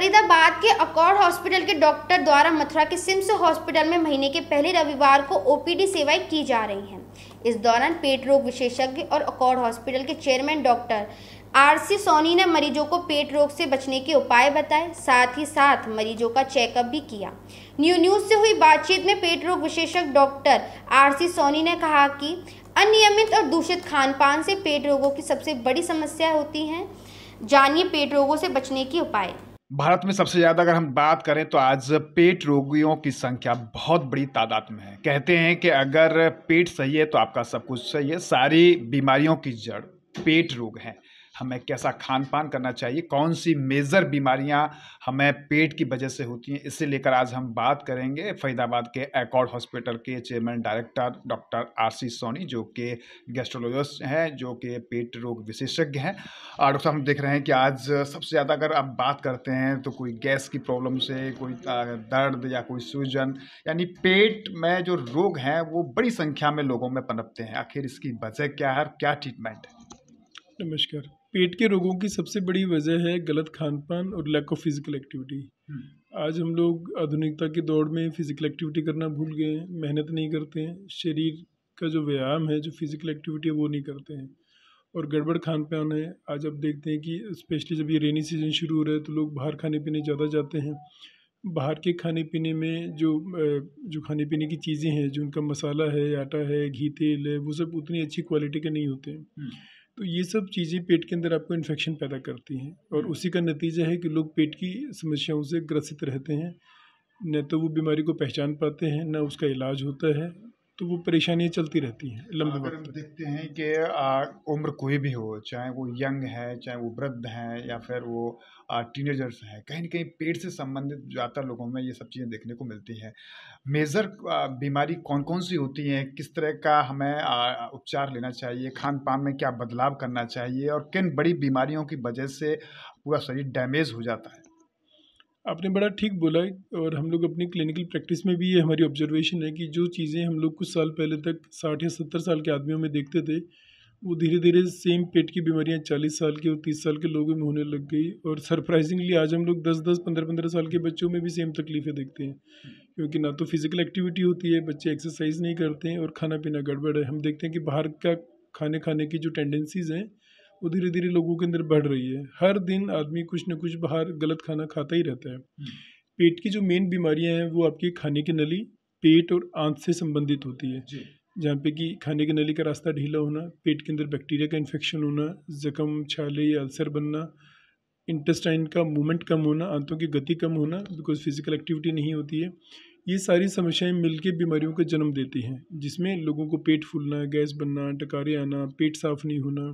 फरीदाबाद के अकौर हॉस्पिटल के डॉक्टर द्वारा मथुरा के सिम्स हॉस्पिटल में महीने के पहले रविवार को ओपीडी सेवाएं की जा रही हैं इस दौरान पेट रोग विशेषज्ञ और अकौर हॉस्पिटल के चेयरमैन डॉक्टर आरसी सोनी ने मरीजों को पेट रोग से बचने के उपाय बताए साथ ही साथ मरीजों का चेकअप भी किया न्यू न्यूज से हुई बातचीत में पेट रोग विशेषज्ञ डॉक्टर सी सोनी ने कहा कि अनियमित और दूषित खान पान से पेट रोगों की सबसे बड़ी समस्या होती है जानिए पेट रोगों से बचने के उपाय भारत में सबसे ज़्यादा अगर हम बात करें तो आज पेट रोगियों की संख्या बहुत बड़ी तादाद में है कहते हैं कि अगर पेट सही है तो आपका सब कुछ सही है सारी बीमारियों की जड़ पेट रोग हैं हमें कैसा खान पान करना चाहिए कौन सी मेजर बीमारियां हमें पेट की वजह से होती हैं इसे लेकर आज हम बात करेंगे फरीदाबाद के एकॉर्ड हॉस्पिटल के chairman director doctor R C Soni जो कि गेस्ट्रोलॉजिस्ट हैं जो कि पेट रोग विशेषज्ञ हैं और डॉक्टर हम देख रहे हैं कि आज सबसे ज़्यादा अगर आप बात करते हैं तो कोई गैस की प्रॉब्लम से कोई दर्द या कोई सूजन यानी पेट में जो रोग हैं वो बड़ी संख्या में लोगों में पनपते हैं आखिर इसकी वजह क्या है और क्या ट्रीटमेंट है नमस्कार पेट के रोगों की सबसे बड़ी वजह है गलत खान पान और लैक ऑफ फिज़िकल एक्टिविटी आज हम लोग आधुनिकता के दौड़ में फ़िज़िकल एक्टिविटी करना भूल गए हैं मेहनत नहीं करते हैं शरीर का जो व्यायाम है जो फिज़िकल एक्टिविटी है वो नहीं करते हैं और गड़बड़ खान पान है आज आप देखते हैं कि स्पेशली जब ये रेनी सीजन शुरू हो रहा है तो लोग बाहर खाने पीने ज़्यादा जाते हैं बाहर के खाने पीने में जो जो खाने पीने की चीज़ें हैं जो उनका मसाला है आटा है घी तेल है वो सब उतनी अच्छी क्वालिटी के नहीं होते हैं हम्म। तो ये सब चीज़ें पेट के अंदर आपको इन्फेक्शन पैदा करती हैं और हम्म। उसी का नतीजा है कि लोग पेट की समस्याओं से ग्रसित रहते हैं न तो वो बीमारी को पहचान पाते हैं न उसका इलाज होता है तो वो परेशानियाँ चलती रहती हैं हाँ, लंबे अगर हम देखते हैं कि उम्र कोई भी हो चाहे वो यंग है चाहे वो वृद्ध हैं या फिर वो टीनेजर्स हैं कहीं ना कहीं पेट से संबंधित ज़्यादातर लोगों में ये सब चीज़ें देखने को मिलती हैं मेज़र बीमारी कौन कौन सी होती हैं किस तरह का हमें उपचार लेना चाहिए खान पान में क्या बदलाव करना चाहिए और किन बड़ी बीमारियों की वजह से पूरा शरीर डैमेज हो जाता है आपने बड़ा ठीक बोला और हम लोग अपनी क्लिनिकल प्रैक्टिस में भी ये हमारी ऑब्जर्वेशन है कि जो चीज़ें हम लोग कुछ साल पहले तक साठ या सत्तर साल के आदमियों में देखते थे वो धीरे धीरे सेम पेट की बीमारियां चालीस साल के और तीस साल के लोगों में होने लग गई और सरप्राइजिंगली आज हम लोग दस दस पंद्रह पंद्रह साल के बच्चों में भी सेम तकलीफ़ें देखते हैं क्योंकि ना तो फिज़िकल एक्टिविटी होती है बच्चे एक्सरसाइज नहीं करते हैं और खाना पीना गड़बड़ है हम देखते हैं कि बाहर का खाने खाने की जो टेंडेंसीज़ हैं वो धीरे धीरे लोगों के अंदर बढ़ रही है हर दिन आदमी कुछ ना कुछ बाहर गलत खाना खाता ही रहता है हम्म। पेट की जो मेन बीमारियां हैं वो आपके खाने की नली पेट और आंत से संबंधित होती है जहाँ पे कि खाने की नली का रास्ता ढीला होना पेट के अंदर बैक्टीरिया का इन्फेक्शन होना जख्म छाले या अल्सर बनना इंटेस्टाइन का मूवमेंट कम होना आंतों की गति कम होना बिकॉज फिजिकल एक्टिविटी नहीं होती है ये सारी समस्याएं मिलकर बीमारियों का जन्म देती हैं जिसमें लोगों को पेट फूलना गैस बनना टकारे आना पेट साफ नहीं होना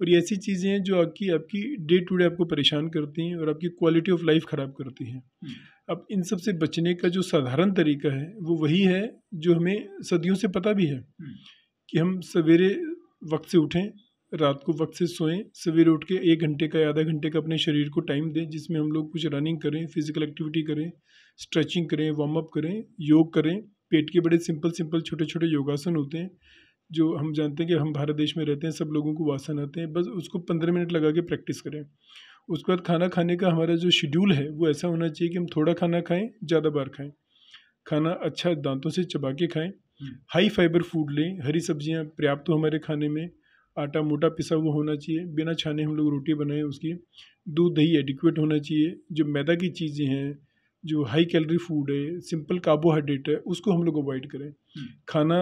और ये ऐसी चीज़ें हैं जो आपकी आपकी डे टू डे आपको परेशान करती हैं और आपकी क्वालिटी ऑफ लाइफ ख़राब करती हैं हम्म। अब इन सब से बचने का जो साधारण तरीका है वो वही है जो हमें सदियों से पता भी है हम्म। कि हम सवेरे वक्त से उठें रात को वक्त से सोएं सवेरे उठ के एक घंटे का या आधा घंटे का अपने शरीर को टाइम दें जिसमें हम लोग कुछ रनिंग करें फिज़िकल एक्टिविटी करें स्ट्रेचिंग करें वार्म अप करें योग करें पेट के बड़े सिंपल सिंपल छोटे छोटे योगासन होते हैं जो हम जानते हैं कि हम भारत देश में रहते हैं सब लोगों को वासन आते हैं बस उसको पंद्रह मिनट लगा के प्रैक्टिस करें उसके बाद खाना खाने का हमारा जो शेड्यूल है वो ऐसा होना चाहिए कि हम थोड़ा खाना खाएं ज़्यादा बार खाएं खाना अच्छा दांतों से चबा के खाएँ हाई फाइबर फूड लें हरी सब्जियाँ पर्याप्त हो हमारे खाने में आटा मोटा पिसा हुआ होना चाहिए बिना छाने हम लोग रोटी बनाएं उसकी दूध दही एडिक्वेट होना चाहिए जो मैदा की चीज़ें हैं जो हाई कैलोरी फूड है सिंपल कार्बोहाइड्रेट है उसको हम लोग अवॉइड करें हम्म। खाना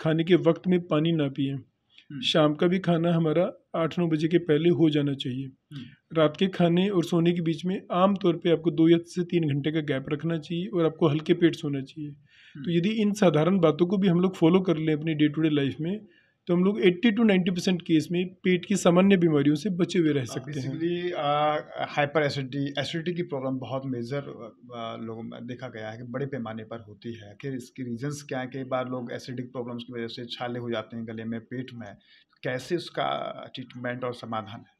खाने के वक्त में पानी ना पिए हम्म। शाम का भी खाना हमारा आठ नौ बजे के पहले हो जाना चाहिए हम्म। रात के खाने और सोने के बीच में आम तौर पे आपको दो या से तीन घंटे का गैप रखना चाहिए और आपको हल्के पेट सोना चाहिए हम्म। तो यदि इन साधारण बातों को भी हम लोग फॉलो कर लें अपनी डे टू डे लाइफ में तो हम लोग 80 टू 90 परसेंट केस में पेट की सामान्य बीमारियों से बचे हुए रह हाँ, सकते हैं हाइपर एसिडिटी एसिडिटी की प्रॉब्लम बहुत मेजर लोगों में देखा गया है कि बड़े पैमाने पर होती है आखिर इसके रीजंस क्या है कई बार लोग एसिडिक प्रॉब्लम्स की वजह से छाले हो जाते हैं गले में पेट में कैसे उसका ट्रीटमेंट और समाधान है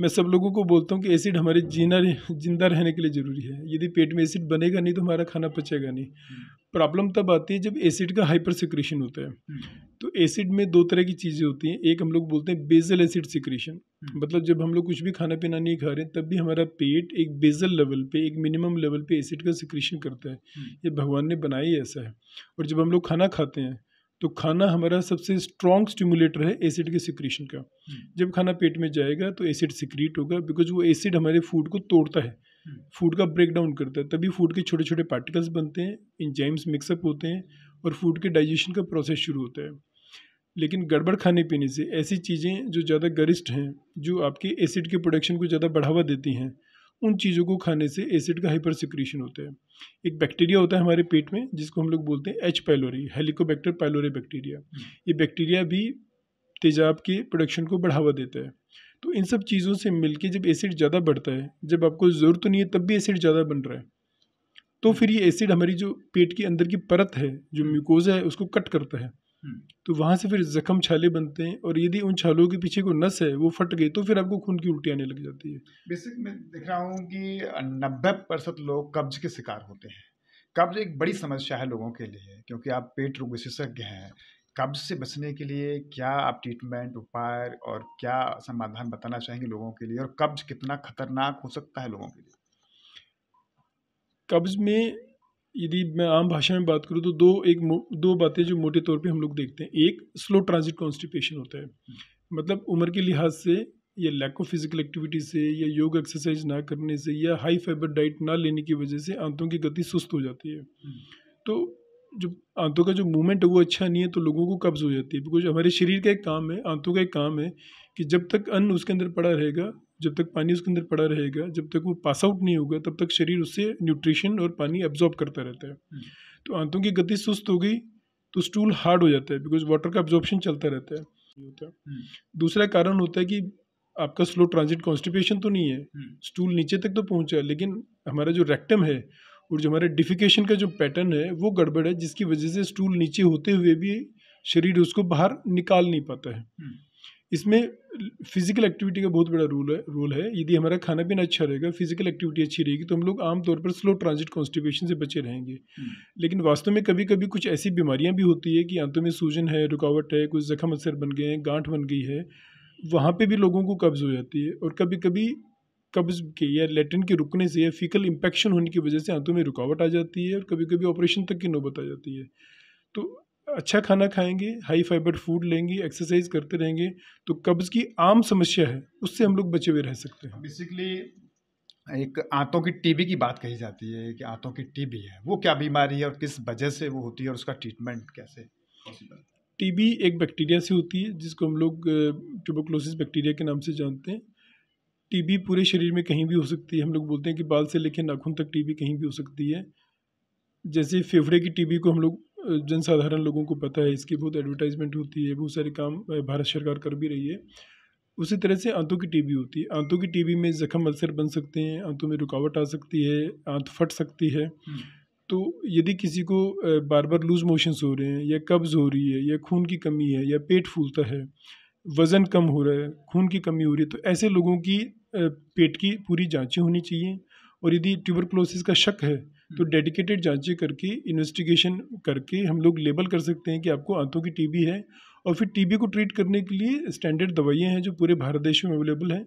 मैं सब लोगों को बोलता हूँ कि एसिड हमारे जीना जिंदा रहने के लिए ज़रूरी है यदि पेट में एसिड बनेगा नहीं तो हमारा खाना पचेगा नहीं हम्म। प्रॉब्लम तब आती है जब एसिड का हाइपर सिक्रेशन होता है हम्म। तो एसिड में दो तरह की चीज़ें होती हैं एक हम लोग बोलते हैं बेजल एसिड सिक्रेशन हम्म। मतलब जब हम लोग कुछ भी खाना पीना नहीं खा रहे तब भी हमारा पेट एक बेजल लेवल पे एक मिनिमम लेवल पे एसिड का सिक्रेशन करता है हम्म। ये भगवान ने बनाया ही ऐसा है और जब हम लोग खाना खाते हैं तो खाना हमारा सबसे स्ट्रॉन्ग स्टिमुलेटर है एसिड के सिक्रेशन का जब खाना पेट में जाएगा तो एसिड सिक्रीट होगा बिकॉज वो एसिड हमारे फूड को तोड़ता है फूड का ब्रेक डाउन करता है तभी फूड के छोटे छोटे पार्टिकल्स बनते हैं इंजाइम्स मिक्सअप होते हैं और फूड के डाइजेशन का प्रोसेस शुरू होता है लेकिन गड़बड़ खाने पीने से ऐसी चीज़ें जो ज़्यादा गरिष्ठ हैं जो आपके एसिड के प्रोडक्शन को ज़्यादा बढ़ावा देती हैं उन चीज़ों को खाने से एसिड का हाइपर सिक्रीशन होता है एक बैक्टीरिया होता है हमारे पेट में जिसको हम लोग बोलते हैं H pylori Helicobacter pylori bacteria ये बैक्टीरिया भी तेजाब के प्रोडक्शन को बढ़ावा देता है तो इन सब चीज़ों से मिलके जब एसिड ज़्यादा बढ़ता है जब आपको ज़रूरत तो नहीं है तब भी एसिड ज़्यादा बन रहा है तो फिर ये एसिड हमारी जो पेट के अंदर की परत है जो म्यूकोजा हम्म। है उसको कट करता है हम्म। तो वहाँ से फिर जख्म छाले बनते हैं और यदि उन छालों के पीछे कोई नस है वो फट गई तो फिर आपको खून की उल्टी आने लग जाती है बेसिक मैं देख रहा हूँ कि नब्बे प्रतिशत लोग कब्ज के शिकार होते हैं कब्ज एक बड़ी समस्या है लोगों के लिए क्योंकि आप पेट रोग विशेषज्ञ हैं कब्ज से बचने के लिए क्या आप ट्रीटमेंट उपाय और क्या समाधान बताना चाहेंगे लोगों के लिए और कब्ज कितना खतरनाक हो सकता है लोगों के लिए कब्ज में यदि मैं आम भाषा में बात करूँ तो दो एक दो बातें जो मोटे तौर पे हम लोग देखते हैं एक स्लो ट्रांजिट कॉन्स्टिपेशन होता है हम्म। मतलब उम्र के लिहाज से या लैक ऑफ फिजिकल एक्टिविटी से या योग एक्सरसाइज ना करने से या हाई फाइबर डाइट ना लेने की वजह से आंतों की गति सुस्त हो जाती है हम्म। तो जो आंतों का जो मूवमेंट है वो अच्छा नहीं है तो लोगों को कब्ज़ हो जाती है बिकॉज हमारे शरीर का एक काम है आंतों का एक काम है कि जब तक अन्न उसके अंदर पड़ा रहेगा जब तक पानी उसके अंदर पड़ा रहेगा जब तक वो पास आउट नहीं होगा तब तक शरीर उससे न्यूट्रिशन और पानी एब्जॉर्ब करता रहता है हम्म। तो आंतों की गति सुस्त हो गई तो स्टूल हार्ड हो जाता है बिकॉज वाटर का एब्जॉर्प्शन चलता रहता है होता हम्म। दूसरा कारण होता है कि आपका स्लो ट्रांजिट कॉन्स्टिपेशन तो नहीं है स्टूल हम्म। नीचे तक तो पहुंचा लेकिन हमारा जो रेक्टम है और जो हमारे डिफिकेशन का जो पैटर्न है वो गड़बड़ है जिसकी वजह से स्टूल नीचे होते हुए भी शरीर उसको बाहर निकाल नहीं पाता है हम्म। इसमें फिजिकल एक्टिविटी का बहुत बड़ा रोल है रोल है यदि हमारा खाना पीना अच्छा रहेगा फिजिकल एक्टिविटी अच्छी रहेगी तो हम लोग आमतौर पर स्लो ट्रांजिट कॉन्स्टिपेशन से बचे रहेंगे हम्म। लेकिन वास्तव में कभी कभी कुछ ऐसी बीमारियां भी होती है कि आंतों में सूजन है रुकावट है कुछ जख्म असर बन गए हैं गांठ बन गई है वहाँ पर भी लोगों को कब्ज़ हो जाती है और कभी कभी कब्ज के या लेटन के रुकने से या फीकल इम्पेक्शन होने की वजह से आंतों में रुकावट आ जाती है और कभी कभी ऑपरेशन तक की नौबत आ जाती है तो अच्छा खाना खाएंगे हाई फाइबर फूड लेंगे एक्सरसाइज करते रहेंगे तो कब्ज़ की आम समस्या है उससे हम लोग बचे हुए रह सकते हैं बेसिकली एक आंतों की टीबी की बात कही जाती है कि आंतों की टीबी है वो क्या बीमारी है और किस वजह से वो होती है और उसका ट्रीटमेंट कैसे टीबी एक बैक्टीरिया से होती है जिसको हम लोग ट्यूबोक्लोसिस बैक्टीरिया के नाम से जानते हैं टीबी पूरे शरीर में कहीं भी हो सकती है हम लोग बोलते हैं कि बाल से लेकर नाखून तक टीबी कहीं भी हो सकती है जैसे फेफड़े की टीबी को हम लोग जनसाधारण लोगों को पता है इसकी बहुत एडवर्टाइजमेंट होती है बहुत सारे काम भारत सरकार कर भी रही है उसी तरह से आंतों की टीबी होती है आंतों की टीबी में जख्म अल्सर बन सकते हैं आंतों में रुकावट आ सकती है आंत फट सकती है हम्म। तो यदि किसी को बार बार लूज मोशंस हो रहे हैं या कब्ज़ हो रही है या खून की कमी है या पेट फूलता है वज़न कम हो रहा है खून की कमी हो रही है तो ऐसे लोगों की पेट की पूरी जाँचें होनी चाहिए और यदि ट्यूबरक्लोसिस का शक है तो डेडिकेटेड हम्म। जाँचें करके इन्वेस्टिगेशन करके हम लोग लेबल कर सकते हैं कि आपको आंतों की टीबी है और फिर टीबी को ट्रीट करने के लिए स्टैंडर्ड दवाइयाँ हैं जो पूरे भारत देश में अवेलेबल हैं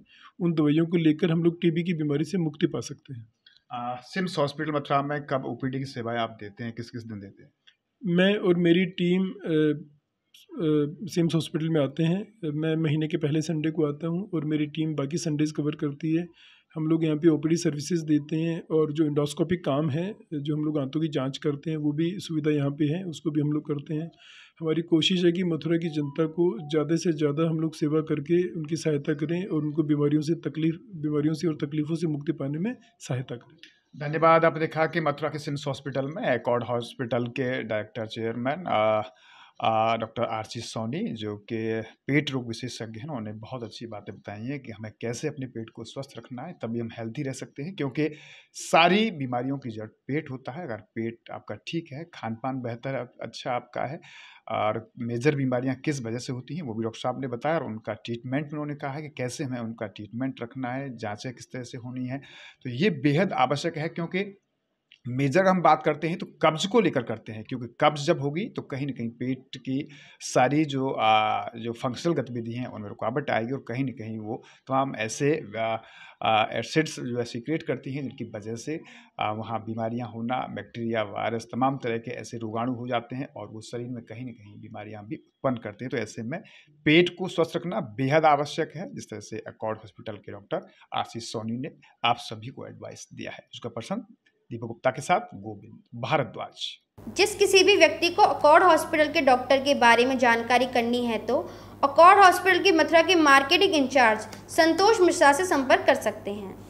उन दवाइयों को लेकर हम लोग टीबी की बीमारी से मुक्ति पा सकते हैं सिम्स हॉस्पिटल मथुरा में कब ओपीडी की सेवाएं आप देते हैं किस किस दिन देते हैं मैं और मेरी टीम सिम्स हॉस्पिटल में आते हैं मैं महीने के पहले संडे को आता हूँ और मेरी टीम बाकी संडेज़ कवर करती है हम लोग यहाँ पे ओपीडी सर्विसेज देते हैं और जो इंडोस्कोपिक काम है जो हम लोग आंतों की जांच करते हैं वो भी सुविधा यहाँ पे है उसको भी हम लोग करते हैं हमारी कोशिश है कि मथुरा की जनता को ज़्यादा से ज़्यादा हम लोग सेवा करके उनकी सहायता करें और उनको बीमारियों से तकलीफ बीमारियों से और तकलीफ़ों से मुक्ति पाने में सहायता करें धन्यवाद आपने देखा कि मथुरा के सिम्स हॉस्पिटल में एकॉर्ड हॉस्पिटल के director chairman doctor R C Soni जो कि पेट रोग विशेषज्ञ हैं उन्होंने बहुत अच्छी बातें बताई हैं कि हमें कैसे अपने पेट को स्वस्थ रखना है तभी हम हेल्थी रह सकते हैं क्योंकि सारी बीमारियों की जड़ पेट होता है अगर पेट आपका ठीक है खान पान बेहतर अच्छा आपका है और मेजर बीमारियां किस वजह से होती हैं वो भी डॉक्टर साहब ने बताया और उनका ट्रीटमेंट उन्होंने कहा है कि कैसे हमें उनका ट्रीटमेंट रखना है जाँचें किस तरह से होनी है तो ये बेहद आवश्यक है क्योंकि मेजर हम बात करते हैं तो कब्ज को लेकर करते हैं क्योंकि कब्ज जब होगी तो कहीं ना कहीं पेट की सारी जो आ, जो फंक्शनल गतिविधि हैं उनमें रुकावट आएगी और कहीं ना कहीं वो तमाम ऐसे एसिड्स जो है सीक्रेट करती हैं जिनकी वजह से वहाँ बीमारियाँ होना बैक्टीरिया वायरस तमाम तरह के ऐसे रोगाणु हो जाते हैं और वो शरीर में कहीं ना कहीं बीमारियाँ भी उत्पन्न करते हैं तो ऐसे में पेट को स्वस्थ रखना बेहद आवश्यक है जिस तरह से अकॉर्ड हॉस्पिटल के डॉक्टर आशीष सोनी ने आप सभी को एडवाइस दिया है उसका पर्सन दीपक गुप्ता के साथ गोविंद भारद्वाज जिस किसी भी व्यक्ति को अकॉर्ड हॉस्पिटल के डॉक्टर के बारे में जानकारी करनी है तो अकॉर्ड हॉस्पिटल के मथुरा के मार्केटिंग इंचार्ज संतोष मिश्रा से संपर्क कर सकते हैं